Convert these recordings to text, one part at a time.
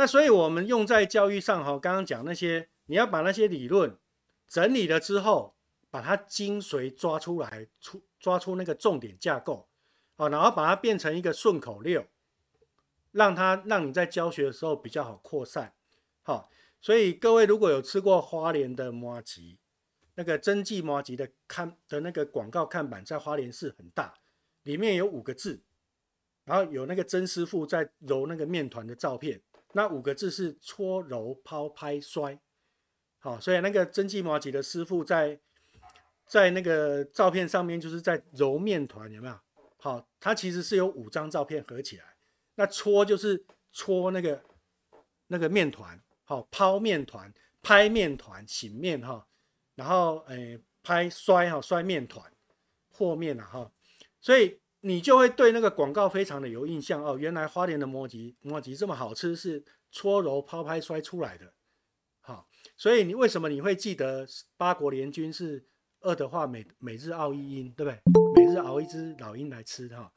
那所以，我们用在教育上，哈，刚刚讲那些，你要把那些理论整理了之后，把它精髓抓出来，出抓出那个重点架构，哦，然后把它变成一个顺口溜，让它让你在教学的时候比较好扩散，好。所以各位如果有吃过花莲的麻吉，那个真记麻吉的看的那个广告看板在花莲市很大，里面有五个字，然后有那个曾师傅在揉那个面团的照片。那五个字是搓揉抛拍摔，好，所以那个蒸汽摩吉的师傅在在那个照片上面就是在揉面团，有没有？好，它其实是有五张照片合起来，那搓就是搓那个那个面团，好抛面团，拍面团，醒面哈，然后诶拍摔哈摔面团，破面了哈，所以。你就会对那个广告非常的有印象哦。原来花莲的摩吉摩吉这么好吃，是搓揉抛拍摔出来的，好。所以你为什么你会记得八国联军是二的话，每每日熬一鹰，对不对？每日熬一只老鹰来吃哈。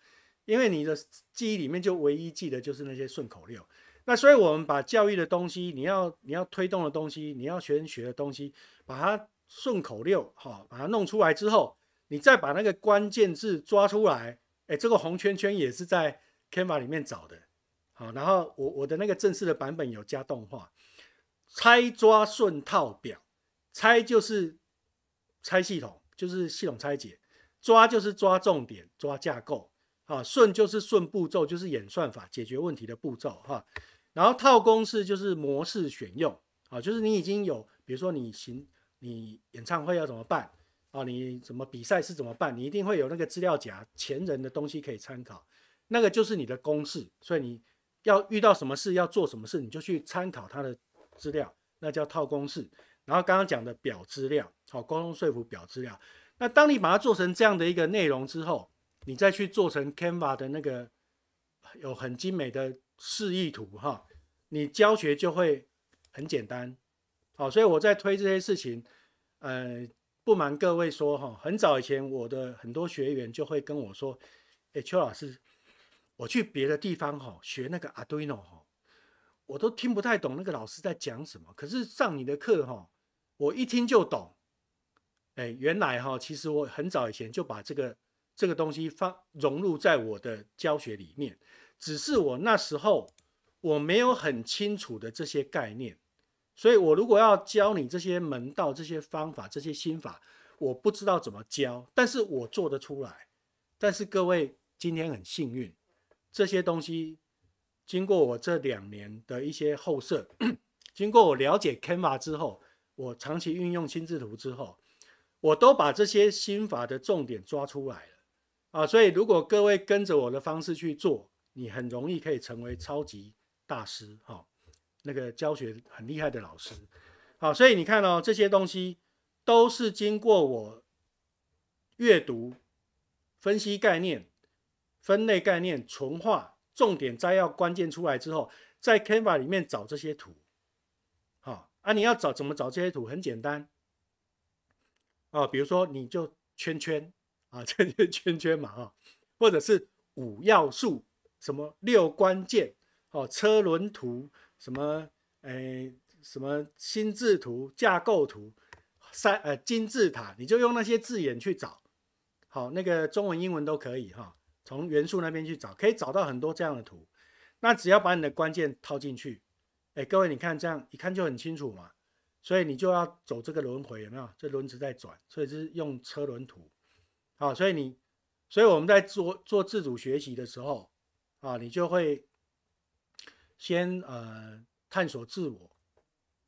因为你的记忆里面就唯一记得就是那些顺口溜。那所以我们把教育的东西，你要你要推动的东西，你要学生学的东西，把它顺口溜哈，把它弄出来之后，你再把那个关键字抓出来。哎，这个红圈圈也是在 Canva 里面找的，好，然后我我的那个正式的版本有加动画。拆抓顺套表，拆就是拆系统，就是系统拆解；抓就是抓重点，抓架构，啊，顺就是顺步骤，就是演算法解决问题的步骤，哈。然后套公式就是模式选用，啊，就是你已经有，比如说你行，你演唱会要怎么办？哦，你什么比赛是怎么办？你一定会有那个资料夹前人的东西可以参考，那个就是你的公式。所以你要遇到什么事要做什么事，你就去参考他的资料，那叫套公式。然后刚刚讲的表资料，好，沟通说服表资料。那当你把它做成这样的一个内容之后，你再去做成 Canva 的那个有很精美的示意图哈，你教学就会很简单。好，所以我在推这些事情，呃。不瞒各位说哈，很早以前我的很多学员就会跟我说：“哎，邱老师，我去别的地方哈学那个 Arduino 哈，我都听不太懂那个老师在讲什么。可是上你的课哈，我一听就懂。哎，原来哈，其实我很早以前就把这个这个东西放融入在我的教学里面，只是我那时候我没有很清楚的这些概念。”所以，我如果要教你这些门道、这些方法、这些心法，我不知道怎么教，但是我做得出来。但是各位今天很幸运，这些东西经过我这两年的一些后设，经过我了解 KMA 之后，我长期运用心智图之后，我都把这些心法的重点抓出来了啊！所以，如果各位跟着我的方式去做，你很容易可以成为超级大师哈。那个教学很厉害的老师，好，所以你看哦，这些东西都是经过我阅读、分析概念、分类概念、纯化、重点摘要、关键出来之后，在 Canva 里面找这些图。好啊，你要找怎么找这些图？很简单啊，比如说你就圈圈啊，圈圈圈圈嘛，啊，或者是五要素什么六关键。哦，车轮图什么？哎，什么心智图、架构图，三呃金字塔，你就用那些字眼去找。好，那个中文、英文都可以哈。从元素那边去找，可以找到很多这样的图。那只要把你的关键套进去，哎，各位你看这样一看就很清楚嘛。所以你就要走这个轮回，有没有？这轮子在转，所以是用车轮图。好，所以你，所以我们在做做自主学习的时候啊，你就会。先呃探索自我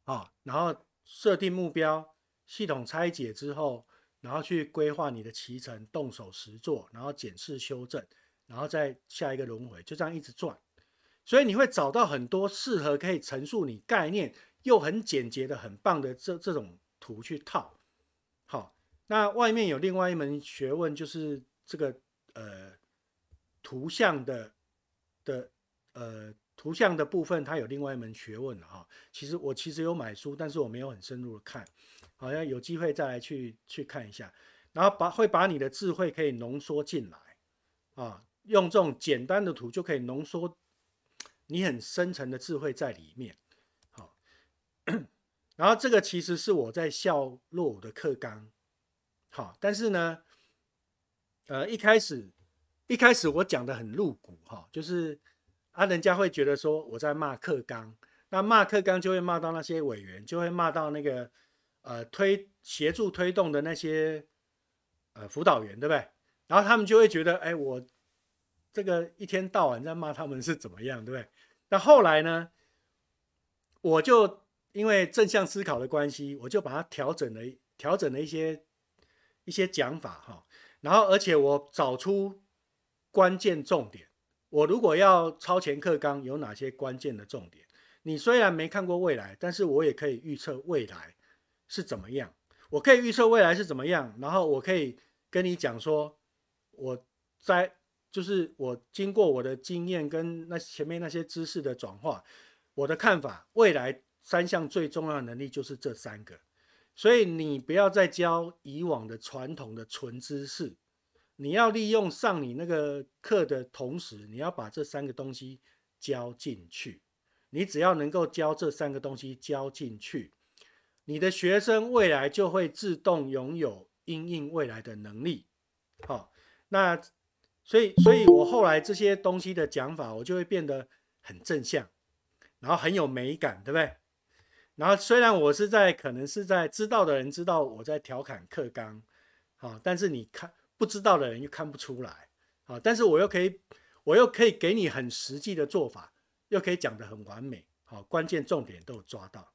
啊，然后设定目标，系统拆解之后，然后去规划你的骑程，动手实做，然后检视修正，然后再下一个轮回，就这样一直转。所以你会找到很多适合可以陈述你概念又很简洁的很棒的这这种图去套。好，那外面有另外一门学问，就是这个呃图像的的呃。图像的部分，它有另外一门学问了啊。其实我其实有买书，但是我没有很深入的看，好像有机会再来去去看一下，然后把会把你的智慧可以浓缩进来，啊，用这种简单的图就可以浓缩你很深层的智慧在里面。好，然后这个其实是我在笑落伍的课纲，好，但是呢，呃，一开始一开始我讲的很露骨哈，就是。啊，人家会觉得说我在骂克刚，那骂克刚就会骂到那些委员，就会骂到那个呃推协助推动的那些呃辅导员，对不对？然后他们就会觉得，哎，我这个一天到晚在骂他们是怎么样，对不对？那后来呢，我就因为正向思考的关系，我就把它调整了，调整了一些一些讲法哈。然后而且我找出关键重点。我如果要超前课纲，有哪些关键的重点？你虽然没看过未来，但是我也可以预测未来是怎么样。我可以预测未来是怎么样，然后我可以跟你讲说，我在就是我经过我的经验跟那前面那些知识的转化，我的看法，未来三项最重要的能力就是这三个。所以你不要再教以往的传统的纯知识。你要利用上你那个课的同时，你要把这三个东西教进去。你只要能够教这三个东西教进去，你的学生未来就会自动拥有应应未来的能力。好，那所以所以，我后来这些东西的讲法，我就会变得很正向，然后很有美感，对不对？然后虽然我是在可能是在知道的人知道我在调侃课纲，好，但是你看。不知道的人又看不出来，啊。但是我又可以，我又可以给你很实际的做法，又可以讲的很完美，好，关键重点都抓到。